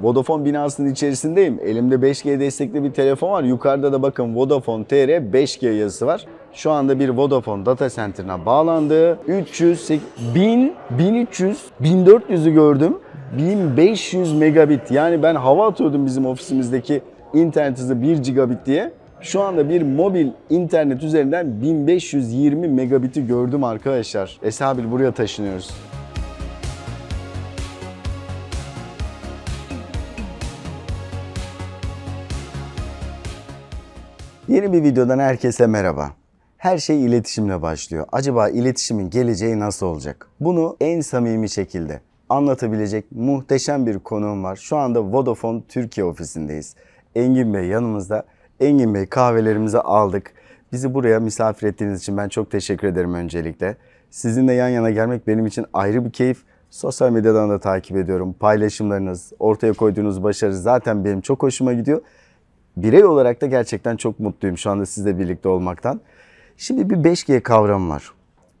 Vodafone binasının içerisindeyim. Elimde 5G destekli bir telefon var. Yukarıda da bakın Vodafone TR 5G yazısı var. Şu anda bir Vodafone data center'ına bağlandı. 300, 1000, 1300, 1400'ü gördüm. 1500 megabit. Yani ben hava atıyordum bizim ofisimizdeki internet hızı 1 gigabit diye. Şu anda bir mobil internet üzerinden 1520 megabiti gördüm arkadaşlar. Esabil buraya taşınıyoruz. Yeni bir videodan herkese merhaba. Her şey iletişimle başlıyor. Acaba iletişimin geleceği nasıl olacak? Bunu en samimi şekilde anlatabilecek muhteşem bir konuğum var. Şu anda Vodafone Türkiye ofisindeyiz. Engin Bey yanımızda. Engin Bey kahvelerimizi aldık. Bizi buraya misafir ettiğiniz için ben çok teşekkür ederim öncelikle. Sizinle yan yana gelmek benim için ayrı bir keyif. Sosyal medyadan da takip ediyorum. Paylaşımlarınız, ortaya koyduğunuz başarı zaten benim çok hoşuma gidiyor birey olarak da gerçekten çok mutluyum şu anda sizle birlikte olmaktan. Şimdi bir 5G kavramı var.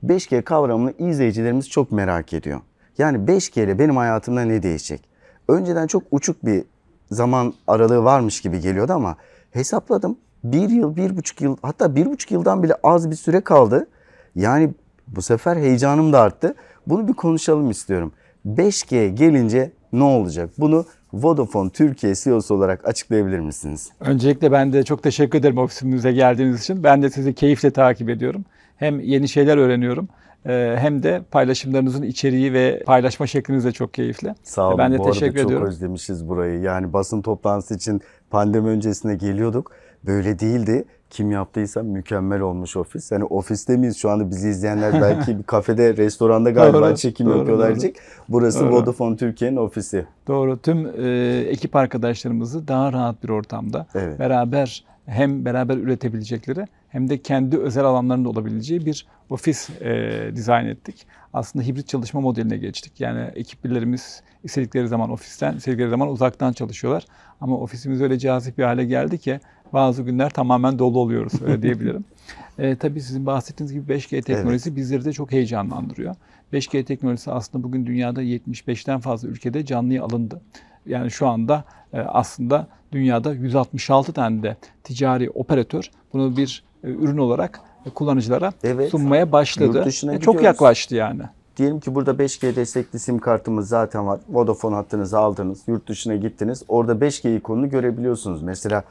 5G kavramını izleyicilerimiz çok merak ediyor. Yani 5G ile benim hayatımda ne değişecek? Önceden çok uçuk bir zaman aralığı varmış gibi geliyordu ama hesapladım. Bir yıl, bir buçuk yıl hatta bir buçuk yıldan bile az bir süre kaldı. Yani bu sefer heyecanım da arttı. Bunu bir konuşalım istiyorum. 5G gelince ne olacak? Bunu Vodafone Türkiye CEO'su olarak açıklayabilir misiniz? Öncelikle ben de çok teşekkür ederim ofisimize geldiğiniz için. Ben de sizi keyifle takip ediyorum. Hem yeni şeyler öğreniyorum e, hem de paylaşımlarınızın içeriği ve paylaşma şekliniz de çok keyifli. Sağ olun. Ben de Bu teşekkür arada çok ediyorum. çok özlemişiz burayı. Yani basın toplantısı için pandemi öncesine geliyorduk böyle değildi. Kim yaptıysa mükemmel olmuş ofis. Yani ofiste miyiz şu anda bizi izleyenler belki bir kafede, restoranda galiba doğru, çekim doğru, yapıyorlar diyecek. Burası doğru. Vodafone Türkiye'nin ofisi. Doğru. Tüm e, ekip arkadaşlarımızı daha rahat bir ortamda evet. beraber hem beraber üretebilecekleri hem de kendi özel alanlarında olabileceği bir ofis e, dizayn ettik. Aslında hibrit çalışma modeline geçtik. Yani ekiplerimiz istedikleri zaman ofisten, istedikleri zaman uzaktan çalışıyorlar. Ama ofisimiz öyle cazip bir hale geldi ki bazı günler tamamen dolu oluyoruz öyle diyebilirim. e, tabii sizin bahsettiğiniz gibi 5G teknolojisi evet. bizleri de çok heyecanlandırıyor. 5G teknolojisi aslında bugün dünyada 75'ten fazla ülkede canlıya alındı. Yani şu anda e, aslında dünyada 166 tane de ticari operatör bunu bir e, ürün olarak e, kullanıcılara evet, sunmaya başladı. Yurt e, çok yaklaştı yani. Diyelim ki burada 5G destekli sim kartımız zaten var. Vodafone hattınızı aldınız, yurt dışına gittiniz. Orada 5G ikonunu görebiliyorsunuz. Mesela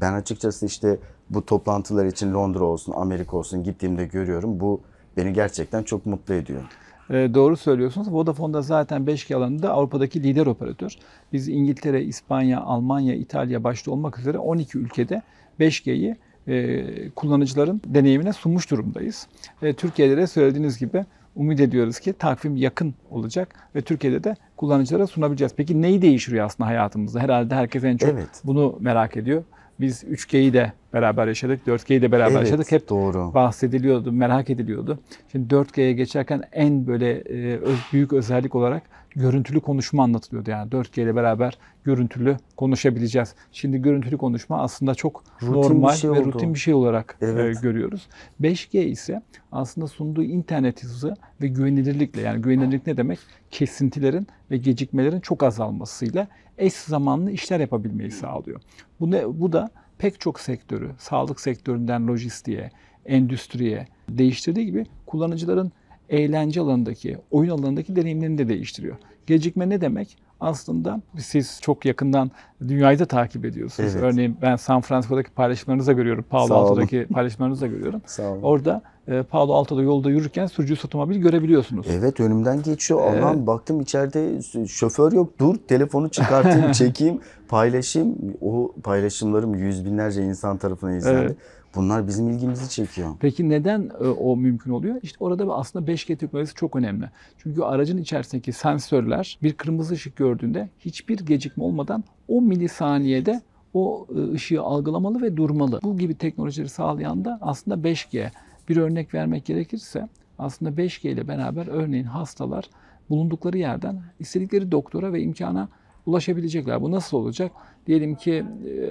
ben açıkçası işte bu toplantılar için Londra olsun, Amerika olsun gittiğimde görüyorum. Bu beni gerçekten çok mutlu ediyor. Ee, doğru söylüyorsunuz. Vodafone da zaten 5G alanında Avrupa'daki lider operatör. Biz İngiltere, İspanya, Almanya, İtalya başta olmak üzere 12 ülkede 5G'yi e, kullanıcıların deneyimine sunmuş durumdayız. E, Türkiye'de de söylediğiniz gibi umut ediyoruz ki takvim yakın olacak ve Türkiye'de de kullanıcılara sunabileceğiz. Peki neyi değiştiriyor aslında hayatımızda? Herhalde herkes en çok evet. bunu merak ediyor. Biz 3G'yi de beraber yaşadık. 4G'yi de beraber evet, yaşadık. Hep doğru. bahsediliyordu, merak ediliyordu. Şimdi 4G'ye geçerken en böyle e, büyük özellik olarak görüntülü konuşma anlatılıyordu. Yani 4G ile beraber görüntülü konuşabileceğiz. Şimdi görüntülü konuşma aslında çok rutin normal şey ve oldu. rutin bir şey olarak e, evet. e, görüyoruz. 5G ise aslında sunduğu internet hızı ve güvenilirlikle yani güvenilirlik ne demek? Kesintilerin ve gecikmelerin çok azalmasıyla eş zamanlı işler yapabilmeyi sağlıyor. Bu, ne, bu da pek çok sektörü, sağlık sektöründen lojistiğe, endüstriye değiştirdiği gibi kullanıcıların eğlence alanındaki, oyun alanındaki deneyimlerini de değiştiriyor. Gecikme ne demek? Aslında siz çok yakından dünyayı da takip ediyorsunuz. Evet. Örneğin ben San Francisco'daki paylaşımlarınızı da görüyorum. Palo Alto'daki paylaşımlarınızı da görüyorum. Sağ olun. Orada e, Palo Alto'da yolda yürürken sürücüsüz otomobil görebiliyorsunuz. Evet önümden geçiyor. Evet. Allah'ım baktım içeride şoför yok. Dur telefonu çıkartayım, çekeyim, paylaşayım. O paylaşımlarım yüz binlerce insan tarafından izlendi. Evet. Bunlar bizim ilgimizi çekiyor. Peki neden e, o mümkün oluyor? İşte orada aslında 5G teknolojisi çok önemli. Çünkü aracın içerisindeki sensörler bir kırmızı ışık gördüğünde hiçbir gecikme olmadan 10 milisaniyede o e, ışığı algılamalı ve durmalı. Bu gibi teknolojileri sağlayan da aslında 5G. Bir örnek vermek gerekirse aslında 5G ile beraber örneğin hastalar bulundukları yerden istedikleri doktora ve imkana ulaşabilecekler. Bu nasıl olacak? Diyelim ki e,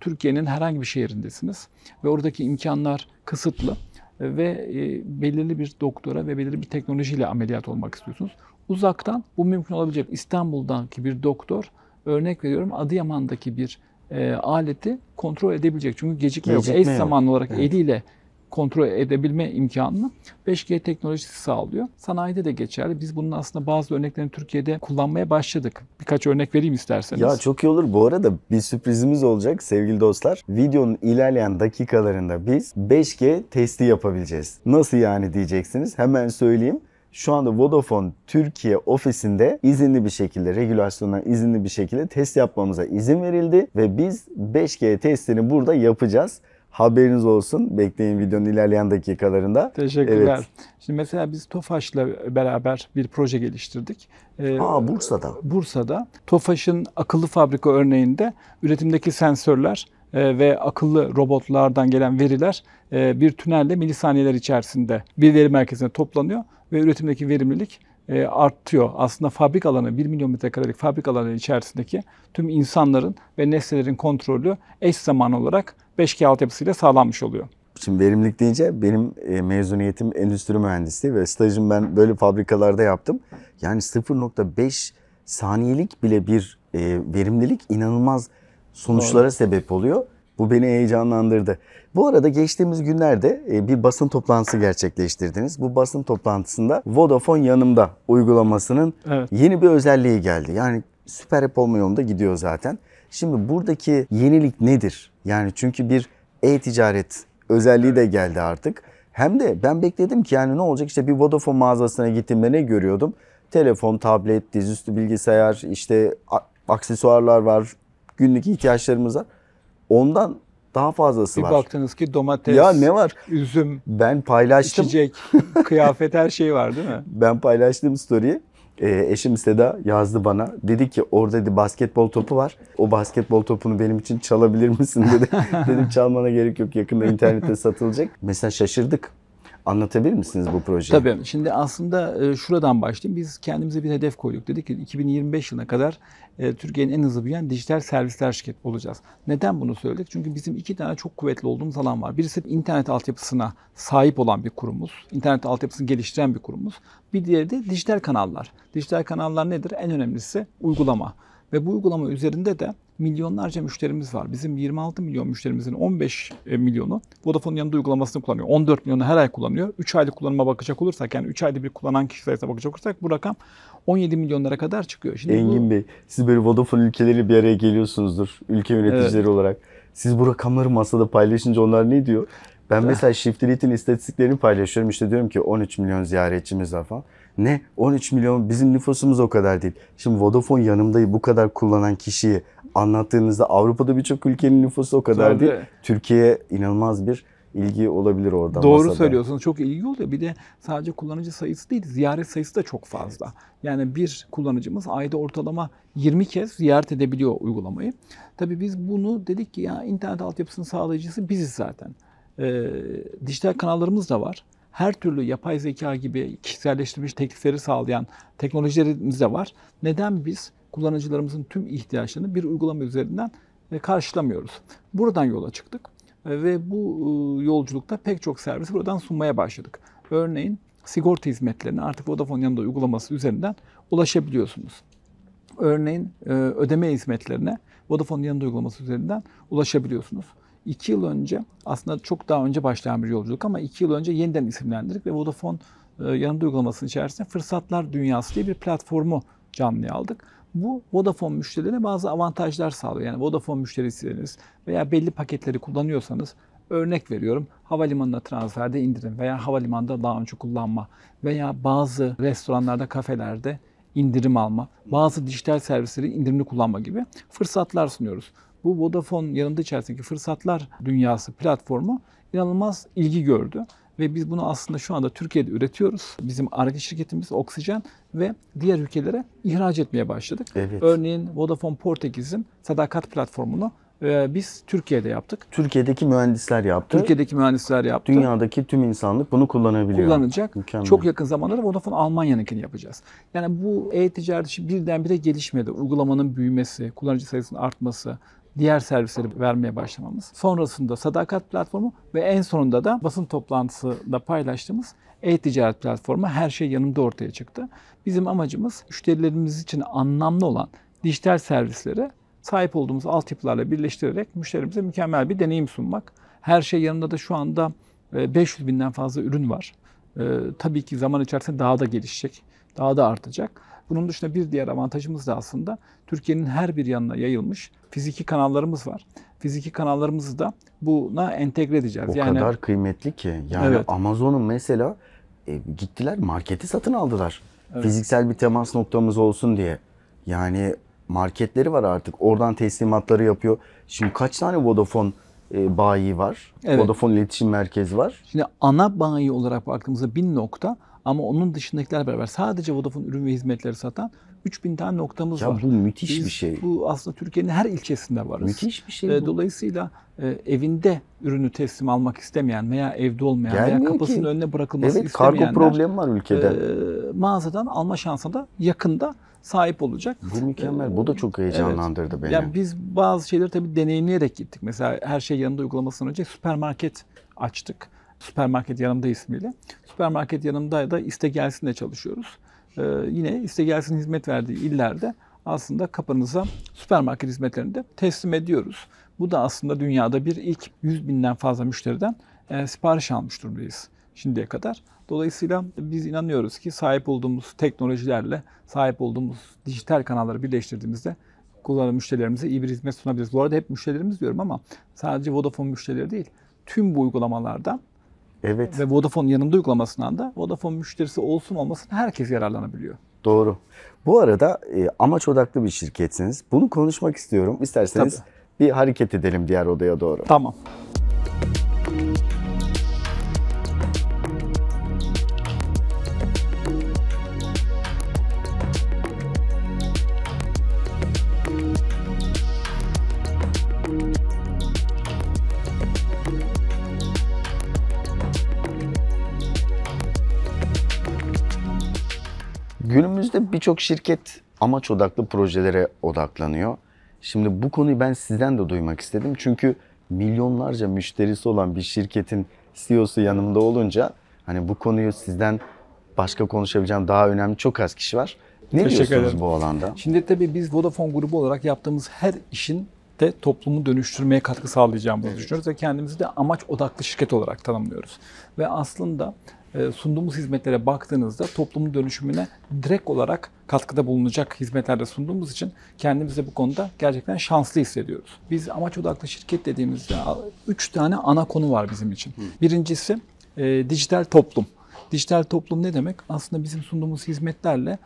Türkiye'nin herhangi bir şehrindesiniz ve oradaki imkanlar kısıtlı e, ve e, belirli bir doktora ve belirli bir teknolojiyle ameliyat olmak istiyorsunuz. Uzaktan bu mümkün olabilecek. İstanbul'daki bir doktor örnek veriyorum Adıyaman'daki bir e, aleti kontrol edebilecek. Çünkü gecikme, gecikme yok. Eş zamanlı olarak evet. eliyle kontrol edebilme imkanını 5G teknolojisi sağlıyor. Sanayide de geçerli. Biz bunun aslında bazı örneklerini Türkiye'de kullanmaya başladık. Birkaç örnek vereyim isterseniz. Ya çok iyi olur. Bu arada bir sürprizimiz olacak sevgili dostlar. Videonun ilerleyen dakikalarında biz 5G testi yapabileceğiz. Nasıl yani diyeceksiniz. Hemen söyleyeyim şu anda Vodafone Türkiye ofisinde izinli bir şekilde, regülasyona izinli bir şekilde test yapmamıza izin verildi ve biz 5G testini burada yapacağız. Haberiniz olsun. Bekleyin videonun ilerleyen dakikalarında. Teşekkürler. Evet. Şimdi mesela biz Tofaş'la beraber bir proje geliştirdik. Ee, Aa Bursa'da. Bursa'da. Tofaş'ın akıllı fabrika örneğinde üretimdeki sensörler e, ve akıllı robotlardan gelen veriler e, bir tünelde milisaniyeler içerisinde bir veri merkezine toplanıyor ve üretimdeki verimlilik e, artıyor. Aslında fabrik alanı 1 milyon metrekarelik fabrik alanı içerisindeki tüm insanların ve nesnelerin kontrolü eş zamanlı olarak 5G altyapısıyla sağlanmış oluyor. Şimdi verimlilik deyince benim e, mezuniyetim endüstri mühendisliği ve stajım ben böyle fabrikalarda yaptım. Yani 0.5 saniyelik bile bir e, verimlilik inanılmaz sonuçlara Doğru. sebep oluyor. Bu beni heyecanlandırdı. Bu arada geçtiğimiz günlerde e, bir basın toplantısı gerçekleştirdiniz. Bu basın toplantısında Vodafone yanımda uygulamasının evet. yeni bir özelliği geldi. Yani süper app olma yolunda gidiyor zaten. Şimdi buradaki yenilik nedir? Yani çünkü bir e-ticaret özelliği de geldi artık. Hem de ben bekledim ki yani ne olacak işte bir Vodafone mağazasına gittiğimde ne görüyordum? Telefon, tablet, dizüstü bilgisayar, işte aksesuarlar var, günlük ihtiyaçlarımız var. Ondan daha fazlası bir var. Bir baktınız ki domates, ya ne var? üzüm, ben paylaştım. içecek, kıyafet her şey var değil mi? Ben paylaştığım story'i e, eşim Seda yazdı bana. Dedi ki orada dedi basketbol topu var. O basketbol topunu benim için çalabilir misin dedi. Dedim çalmana gerek yok yakında internette satılacak. Mesela şaşırdık. Anlatabilir misiniz bu projeyi? Tabii. Şimdi aslında e, şuradan başlayayım. Biz kendimize bir hedef koyduk. Dedik ki 2025 yılına kadar e, Türkiye'nin en hızlı büyüyen dijital servisler şirket olacağız. Neden bunu söyledik? Çünkü bizim iki tane çok kuvvetli olduğumuz alan var. Birisi internet altyapısına sahip olan bir kurumuz. İnternet altyapısını geliştiren bir kurumuz. Bir diğeri de dijital kanallar. Dijital kanallar nedir? En önemlisi uygulama. Ve bu uygulama üzerinde de milyonlarca müşterimiz var. Bizim 26 milyon müşterimizin 15 e, milyonu Vodafone'un yanında uygulamasını kullanıyor. 14 milyonu her ay kullanıyor. 3 aylık kullanıma bakacak olursak yani 3 ayda bir kullanan kişi sayısına bakacak olursak bu rakam 17 milyonlara kadar çıkıyor. Şimdi Engin bu... Bey siz böyle Vodafone ülkeleri bir araya geliyorsunuzdur ülke yöneticileri evet. olarak. Siz bu rakamları masada paylaşınca onlar ne diyor? Ben eh. mesela Shift istatistiklerini paylaşıyorum. İşte diyorum ki 13 milyon ziyaretçimiz var falan. Ne? 13 milyon bizim nüfusumuz o kadar değil. Şimdi Vodafone yanımda bu kadar kullanan kişiyi anlattığınızda Avrupa'da birçok ülkenin nüfusu o kadar Tabii. değil. Türkiye'ye inanılmaz bir ilgi olabilir orada. Doğru masada. söylüyorsunuz. Çok ilgi oluyor. Bir de sadece kullanıcı sayısı değil, ziyaret sayısı da çok fazla. Evet. Yani bir kullanıcımız ayda ortalama 20 kez ziyaret edebiliyor uygulamayı. Tabii biz bunu dedik ki ya internet altyapısının sağlayıcısı biziz zaten. Ee, dijital kanallarımız da var her türlü yapay zeka gibi kişiselleştirilmiş teklifleri sağlayan teknolojilerimiz de var. Neden biz kullanıcılarımızın tüm ihtiyaçlarını bir uygulama üzerinden e, karşılamıyoruz? Buradan yola çıktık e, ve bu e, yolculukta pek çok servisi buradan sunmaya başladık. Örneğin sigorta hizmetlerine artık Vodafone yanında uygulaması üzerinden ulaşabiliyorsunuz. Örneğin ödeme hizmetlerine Vodafone yanında uygulaması üzerinden ulaşabiliyorsunuz. 2 yıl önce aslında çok daha önce başlayan bir yolculuk ama 2 yıl önce yeniden isimlendirdik ve Vodafone e, yanında uygulamasının içerisinde Fırsatlar Dünyası diye bir platformu canlı aldık. Bu Vodafone müşterilerine bazı avantajlar sağlıyor. Yani Vodafone müşterisiyseniz veya belli paketleri kullanıyorsanız örnek veriyorum havalimanına transferde indirim veya havalimanında daha önce kullanma veya bazı restoranlarda, kafelerde indirim alma, bazı dijital servisleri indirimli kullanma gibi fırsatlar sunuyoruz bu Vodafone yanında içerisindeki fırsatlar dünyası platformu inanılmaz ilgi gördü. Ve biz bunu aslında şu anda Türkiye'de üretiyoruz. Bizim arka şirketimiz Oksijen ve diğer ülkelere ihraç etmeye başladık. Evet. Örneğin Vodafone Portekiz'in sadakat platformunu e, biz Türkiye'de yaptık. Türkiye'deki mühendisler yaptı. Türkiye'deki mühendisler yaptı. Dünyadaki tüm insanlık bunu kullanabiliyor. Kullanacak. Mükemmel. Çok yakın zamanlarda Vodafone Almanya'nınkini yapacağız. Yani bu e-ticaret işi birdenbire gelişmedi. Uygulamanın büyümesi, kullanıcı sayısının artması, diğer servisleri vermeye başlamamız. Sonrasında sadakat platformu ve en sonunda da basın toplantısında paylaştığımız e-ticaret platformu her şey yanımda ortaya çıktı. Bizim amacımız müşterilerimiz için anlamlı olan dijital servislere sahip olduğumuz altyapılarla birleştirerek müşterimize mükemmel bir deneyim sunmak. Her şey yanında da şu anda 500 e, binden fazla ürün var. Ee, tabii ki zaman içerisinde daha da gelişecek, daha da artacak. Bunun dışında bir diğer avantajımız da aslında Türkiye'nin her bir yanına yayılmış fiziki kanallarımız var. Fiziki kanallarımızı da buna entegre edeceğiz. O yani, kadar kıymetli ki. Yani evet. Amazon'un mesela e, gittiler marketi satın aldılar. Evet. Fiziksel bir temas noktamız olsun diye. Yani marketleri var artık. Oradan teslimatları yapıyor. Şimdi kaç tane Vodafone e, bayi var? Evet. Vodafone iletişim merkezi var. Şimdi ana bayi olarak baktığımızda bin nokta ama onun dışındakiler beraber sadece Vodafone ürün ve hizmetleri satan 3000 tane noktamız ya var. bu müthiş Biz, bir şey. Bu aslında Türkiye'nin her ilçesinde varız. Müthiş bir şey ee, bu. Dolayısıyla e, evinde ürünü teslim almak istemeyen veya evde olmayan Gelmiyor veya kapısının ki. önüne bırakılması evet, istemeyenler. Evet kargo problemi var ülkede. E, mağazadan alma şansına da yakında sahip olacak. Bu mükemmel. bu da çok e, heyecanlandırdı evet. beni. Yani biz bazı şeyleri tabii deneyimleyerek gittik. Mesela her şey yanında uygulamasından önce süpermarket açtık. Süpermarket Yanımda ismiyle. Süpermarket Yanımda da İste Gelsin'le çalışıyoruz. Ee, yine İste Gelsin hizmet verdiği illerde aslında kapınıza süpermarket hizmetlerini de teslim ediyoruz. Bu da aslında dünyada bir ilk 100 binden fazla müşteriden e, sipariş almış durumdayız şimdiye kadar. Dolayısıyla biz inanıyoruz ki sahip olduğumuz teknolojilerle, sahip olduğumuz dijital kanalları birleştirdiğimizde kullanıcı müşterilerimize iyi bir hizmet sunabiliriz. Bu arada hep müşterilerimiz diyorum ama sadece Vodafone müşterileri değil, tüm bu uygulamalarda Evet. Ve Vodafone yanımda uygulamasından da Vodafone müşterisi olsun olmasın herkes yararlanabiliyor. Doğru. Bu arada e, amaç odaklı bir şirketsiniz. Bunu konuşmak istiyorum. İsterseniz Tabii. bir hareket edelim diğer odaya doğru. Tamam. birçok şirket amaç odaklı projelere odaklanıyor. Şimdi bu konuyu ben sizden de duymak istedim. Çünkü milyonlarca müşterisi olan bir şirketin CEO'su yanımda olunca hani bu konuyu sizden başka konuşabileceğim daha önemli çok az kişi var. Ne Teşekkür diyorsunuz ederim. bu alanda? Şimdi tabii biz Vodafone grubu olarak yaptığımız her işin de toplumu dönüştürmeye katkı sağlayacağımızı evet. düşünüyoruz ve kendimizi de amaç odaklı şirket olarak tanımlıyoruz. Ve aslında e, sunduğumuz hizmetlere baktığınızda toplumun dönüşümüne direkt olarak katkıda bulunacak hizmetlerde sunduğumuz için kendimizi bu konuda gerçekten şanslı hissediyoruz. Biz amaç odaklı şirket dediğimizde üç tane ana konu var bizim için. Birincisi e, dijital toplum. Dijital toplum ne demek? Aslında bizim sunduğumuz hizmetlerle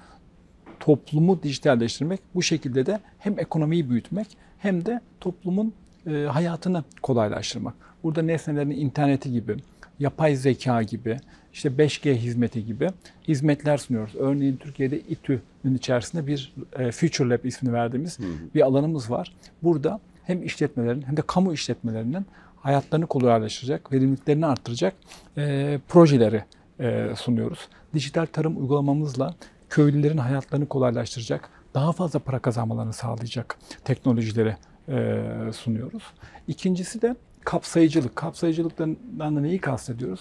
toplumu dijitalleştirmek, bu şekilde de hem ekonomiyi büyütmek hem de toplumun e, hayatını kolaylaştırmak. Burada nesnelerin interneti gibi, yapay zeka gibi, işte 5G hizmeti gibi hizmetler sunuyoruz. Örneğin Türkiye'de İTÜ'nün içerisinde bir e, Future Lab ismini verdiğimiz hı hı. bir alanımız var. Burada hem işletmelerin hem de kamu işletmelerinin hayatlarını kolaylaştıracak, verimliliklerini arttıracak e, projeleri e, sunuyoruz. Dijital tarım uygulamamızla köylülerin hayatlarını kolaylaştıracak, daha fazla para kazanmalarını sağlayacak teknolojileri e, sunuyoruz. İkincisi de kapsayıcılık. Kapsayıcılıktan da neyi kastediyoruz?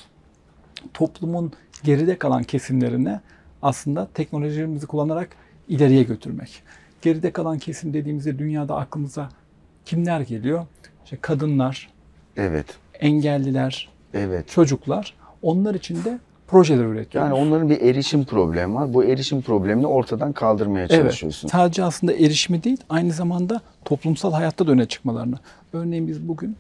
toplumun geride kalan kesimlerine aslında teknolojilerimizi kullanarak ileriye götürmek. Geride kalan kesim dediğimizde dünyada aklımıza kimler geliyor? İşte kadınlar, evet. engelliler, evet. çocuklar. Onlar için de projeler üretiyoruz. Yani onların bir erişim problemi var. Bu erişim problemini ortadan kaldırmaya çalışıyorsun. Evet. Sadece aslında erişimi değil, aynı zamanda toplumsal hayatta da öne çıkmalarını. Örneğin biz bugün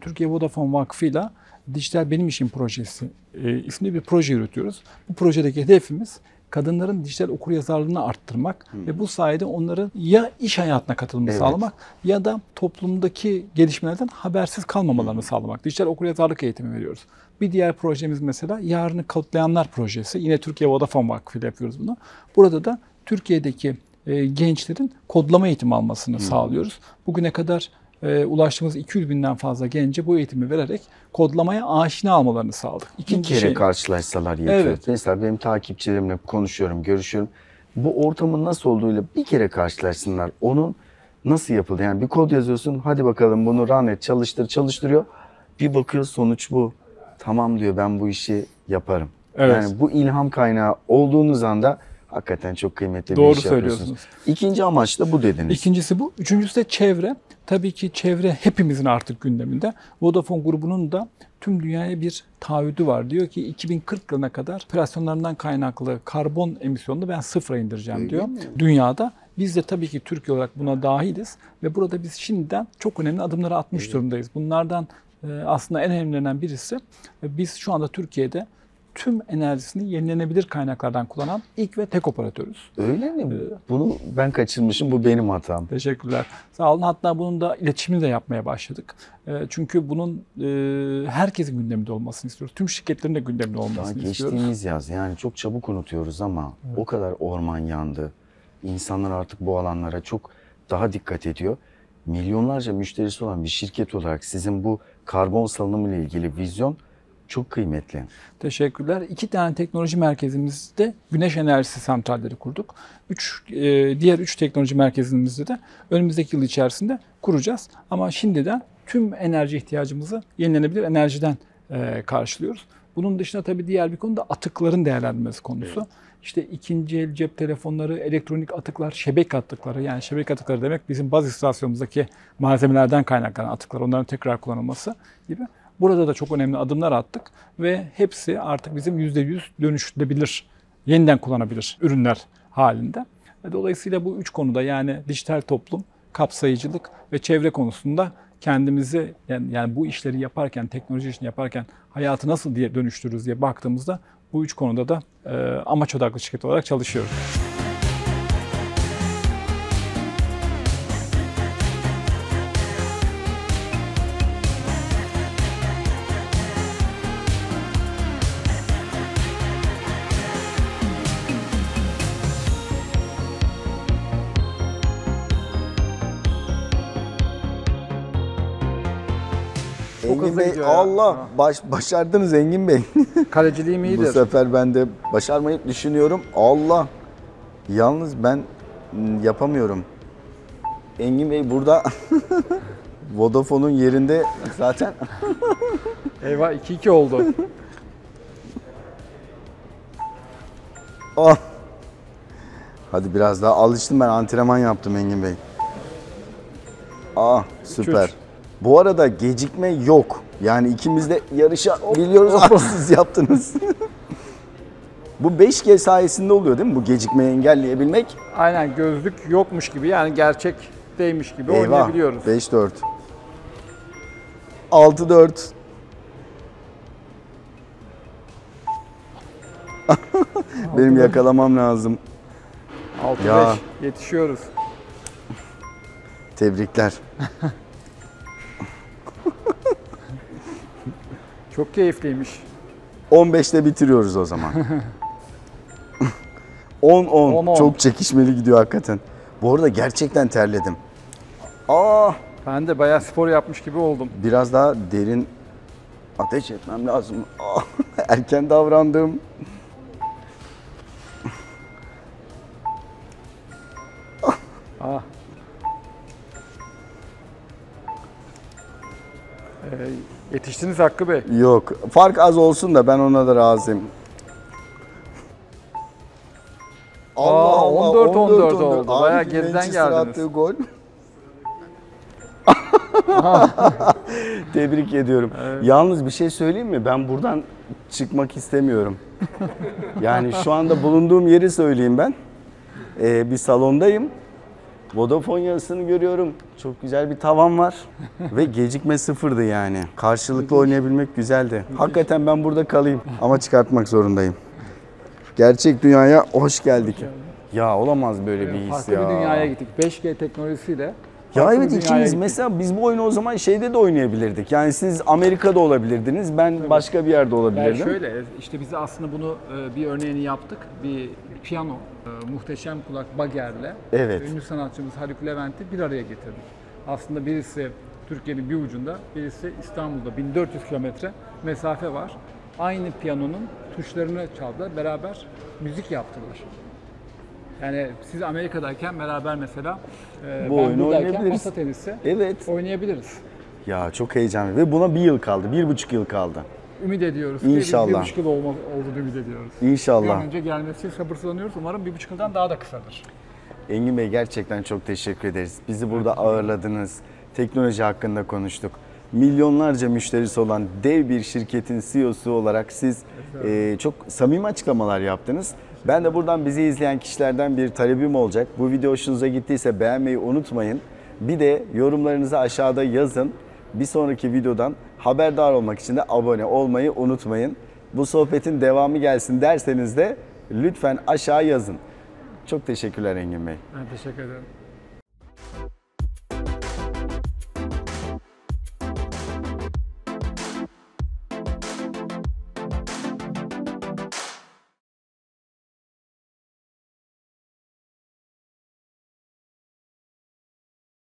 Türkiye Vodafone Vakfı'yla Dijital Benim İşim projesi e, isimli bir proje yürütüyoruz. Bu projedeki hedefimiz kadınların dijital okuryazarlığını arttırmak hmm. ve bu sayede onların ya iş hayatına katılımını evet. sağlamak ya da toplumdaki gelişmelerden habersiz kalmamalarını hmm. sağlamak. Dijital okuryazarlık eğitimi veriyoruz. Bir diğer projemiz mesela Yarını Kalıtlayanlar Projesi. Yine Türkiye Vodafone Vakfı ile yapıyoruz bunu. Burada da Türkiye'deki e, gençlerin kodlama eğitimi almasını hmm. sağlıyoruz. Bugüne kadar e, ulaştığımız 200 binden fazla gence bu eğitimi vererek kodlamaya aşina almalarını sağladık. İkinci İki kere şey, karşılaşsalar yetiyor. Evet. Mesela benim takipçilerimle konuşuyorum, görüşüyorum. Bu ortamın nasıl olduğuyla bir kere karşılaşsınlar. Onun nasıl yapıldı? Yani bir kod yazıyorsun, hadi bakalım bunu run et, çalıştır, çalıştırıyor. Bir bakıyor sonuç bu. Tamam diyor ben bu işi yaparım. Evet. Yani bu ilham kaynağı olduğunuz anda Hakikaten çok kıymetli Doğru bir iş söylüyorsunuz. yapıyorsunuz. İkinci amaç da bu dediniz. İkincisi bu. Üçüncüsü de çevre. Tabii ki çevre hepimizin artık gündeminde. Vodafone grubunun da tüm dünyaya bir taahhüdü var. Diyor ki 2040 yılına kadar operasyonlarından kaynaklı karbon emisyonunu ben sıfıra indireceğim diyor. Dünyada biz de tabii ki Türkiye olarak buna dahiliz ve burada biz şimdiden çok önemli adımları atmış durumdayız. Bunlardan e, aslında en önemlilerinden birisi e, biz şu anda Türkiye'de tüm enerjisini yenilenebilir kaynaklardan kullanan ilk ve tek operatörüz. Öyle mi? Bunu ben kaçırmışım. Bu benim hatam. Teşekkürler. Sağ olun. Hatta bunun da iletişimini de yapmaya başladık. Ee, çünkü bunun e, herkesin gündeminde olmasını istiyoruz. Tüm şirketlerin de gündeminde olmasını Daha geçtiğimiz istiyoruz. Geçtiğimiz yaz yani çok çabuk unutuyoruz ama evet. o kadar orman yandı. İnsanlar artık bu alanlara çok daha dikkat ediyor. Milyonlarca müşterisi olan bir şirket olarak sizin bu karbon salınımı ile ilgili vizyon çok kıymetli. Teşekkürler. İki tane teknoloji merkezimizde güneş enerjisi santralleri kurduk. Üç, e, diğer üç teknoloji merkezimizde de önümüzdeki yıl içerisinde kuracağız. Ama şimdiden tüm enerji ihtiyacımızı yenilenebilir enerjiden e, karşılıyoruz. Bunun dışında tabii diğer bir konu da atıkların değerlendirmesi konusu. Evet. İşte ikinci el cep telefonları, elektronik atıklar, şebek atıkları yani şebek atıkları demek bizim baz istasyonumuzdaki malzemelerden kaynaklanan atıklar, onların tekrar kullanılması gibi. Burada da çok önemli adımlar attık ve hepsi artık bizim %100 dönüştürülebilir, yeniden kullanabilir ürünler halinde. E, dolayısıyla bu üç konuda yani dijital toplum, kapsayıcılık ve çevre konusunda kendimizi yani, yani bu işleri yaparken, teknoloji için yaparken hayatı nasıl diye dönüştürürüz diye baktığımızda bu üç konuda da e, amaç odaklı şirket olarak çalışıyoruz. çok Engin hızlı Bey, gidiyor. ya. Allah Ha. baş, başardınız Engin Bey. Kaleciliğim Bu sefer ben de başarmayı düşünüyorum. Allah. Yalnız ben yapamıyorum. Engin Bey burada Vodafone'un yerinde zaten Eyvah 2-2 oldu. Ah. Hadi biraz daha alıştım ben antrenman yaptım Engin Bey. Ah süper. Bu arada gecikme yok. Yani ikimiz de yarışa biliyoruz ama siz yaptınız. Bu 5G sayesinde oluyor değil mi? Bu gecikmeyi engelleyebilmek. Aynen gözlük yokmuş gibi yani gerçek değmiş gibi Eyvah, oynayabiliyoruz. 5-4. 6-4. Benim yakalamam lazım. 6-5 Ya. yetişiyoruz. Tebrikler. Çok keyifliymiş. 15'te bitiriyoruz o zaman. 10-10. Çok çekişmeli gidiyor hakikaten. Bu arada gerçekten terledim. Aa! Ah! Ben de bayağı spor yapmış gibi oldum. Biraz daha derin ateş etmem lazım. Aa, ah! erken davrandım. geçtiniz Hakkı Bey. Yok. Fark az olsun da ben ona da razıyım. Allah Aa, Allah 14 14, 14 oldu. Abi, geriden Manchester geldiniz. attığı gol. Tebrik ediyorum. Evet. Yalnız bir şey söyleyeyim mi? Ben buradan çıkmak istemiyorum. yani şu anda bulunduğum yeri söyleyeyim ben. Ee, bir salondayım. Vodafone yazısını görüyorum. Çok güzel bir tavan var. Ve gecikme sıfırdı yani. Karşılıklı oynayabilmek güzeldi. Hakikaten ben burada kalayım ama çıkartmak zorundayım. Gerçek dünyaya hoş geldik. Ya olamaz böyle bir his Farklı bir dünyaya gittik. 5G teknolojisiyle ya evet ikimiz mesela biz bu oyunu o zaman şeyde de oynayabilirdik. Yani siz Amerika'da olabilirdiniz, ben Tabii. başka bir yerde olabilirdim. Yani şöyle işte biz aslında bunu e, bir örneğini yaptık. Bir piyano, e, muhteşem kulak Bager'le Evet. ünlü sanatçımız Haluk Levent'i bir araya getirdik. Aslında birisi Türkiye'nin bir ucunda, birisi İstanbul'da 1400 kilometre mesafe var. Aynı piyanonun tuşlarını çaldılar, beraber müzik yaptılar. Yani siz Amerika'dayken beraber mesela e, Bu oyunu oynayabiliriz. masa tenisi Evet. oynayabiliriz. Ya çok heyecanlı ve buna bir yıl kaldı, bir buçuk yıl kaldı ümit ediyoruz. İnşallah. bir, bir buçuk yıl olma, olduğunu ümit ediyoruz. İnşallah. Bir önce gelmesi sabırsızlanıyoruz. Umarım bir buçuk yıldan daha da kısadır. Engin Bey gerçekten çok teşekkür ederiz. Bizi burada evet. ağırladınız. Teknoloji hakkında konuştuk. Milyonlarca müşterisi olan dev bir şirketin CEO'su olarak siz e, çok samimi açıklamalar yaptınız. Ben de buradan bizi izleyen kişilerden bir talebim olacak. Bu video hoşunuza gittiyse beğenmeyi unutmayın. Bir de yorumlarınızı aşağıda yazın. Bir sonraki videodan Haberdar olmak için de abone olmayı unutmayın. Bu sohbetin devamı gelsin derseniz de lütfen aşağı yazın. Çok teşekkürler Engin Bey. Ben teşekkür ederim.